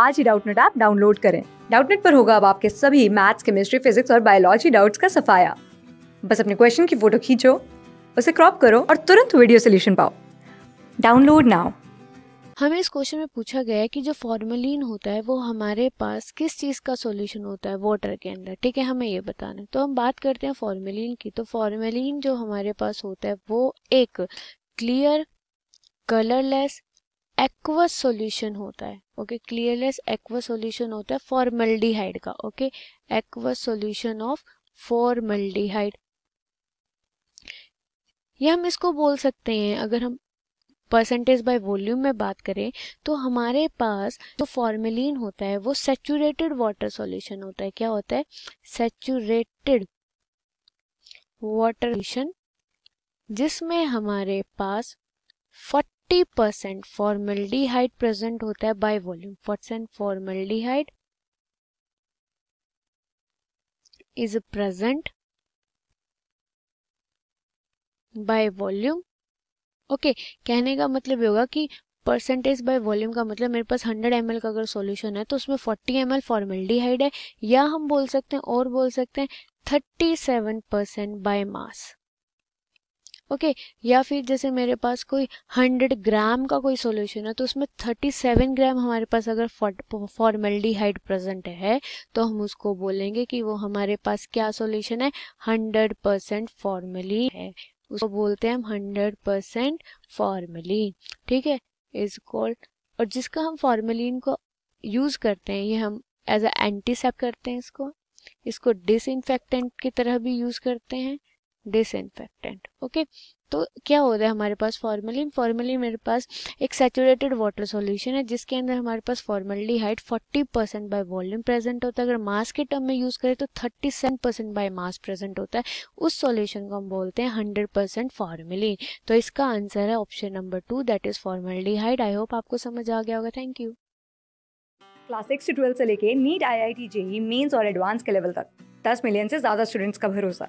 आज ही Doubtnut app download करें डाउटनेट पर होगा अब आपके सभी मैथ्स केमिस्ट्री फिजिक्स और बायोलॉजी डाउट्स का सफाया बस अपने क्वेश्चन की फोटो खींचो उसे क्रॉप करो और तुरंत वीडियो सोल्यूशन पाओ डाउनलोड नाउ हमें इस क्वेश्चन में पूछा गया है कि जो फॉर्मेलिन होता है वो हमारे पास किस चीज़ का सॉल्यूशन होता है वाटर के अंदर ठीक है हमें ये बताना है तो हम बात करते हैं फॉर्मेलिन की तो फॉर्मेलिन जो हमारे पास होता है वो एक क्लियर कलरलेस एक्वस सॉल्यूशन होता है ओके क्लियरलेस एक्वस सॉल्यूशन होता है फॉर्मल्डिहाइड का okay aqueous solution of formaldehyde या हम इसको बोल सकते हैं अगर हम परसेंटेज बाय वॉल्यूम में बात करें तो हमारे पास जो तो फॉर्मेलिन होता है वो सेचूरेटेड वाटर सॉल्यूशन होता है क्या होता है सेचूरेटेड वाटर सॉल्यूशन जिसमें हमारे पास फोर्टी परसेंट फॉर्मल्डिहाइड प्रेजेंट होता है by volume percent formaldehyde is present by volume okay कहने का मतलब होगा कि परसेंटेज बाय वॉल्यूम का मतलब मेरे पास 100 एम का अगर सॉल्यूशन है तो उसमें 40 एम एल फॉर्मेल्डिहाइड है या हम बोल सकते हैं और बोल सकते हैं 37 परसेंट बाय मास ओके या फिर जैसे मेरे पास कोई हंड्रेड ग्राम का कोई सोल्यूशन है तो उसमें थर्टी सेवन ग्राम हमारे पास अगर फॉर्मेल्डिहाइड प्रेजेंट है तो हम उसको बोलेंगे कि वो हमारे पास क्या सोल्यूशन है हंड्रेड परसेंट फॉर्मली है उसको बोलते हैं हम हंड्रेड परसेंट फॉर्मली ठीक है इज कॉल्ड और जिसका हम फॉर्मेलिन को यूज करते हैं ये हम एज अ एंटीसेप करते हैं इसको इसको डिसइनफेक्टेंट की तरह भी यूज करते हैं डिसइनफेक्टेंट ओके तो क्या हो रहा है हमारे पास फॉर्मेलिन फॉर्मेलिन मेरे पास एक सेचुरेटेड वाटर सॉल्यूशन है जिसके अंदर हमारे पास हाइट forty percent by volume present होता है अगर मास के टर्म में यूज़ करें तो thirty seven percent by mass present होता है उस सॉल्यूशन को हम बोलते हैं हंड्रेड परसेंट फॉर्मेलिन तो इसका आंसर है option number two that is हाइट आई होप आपको समझ आ गया होगा थैंक यू क्लास सिक्स से से लेके NEET I I T JEE mains और एडवांस के लेवल तक दस मिलियन से ज़्यादा स्टूडेंट्स का भरोसा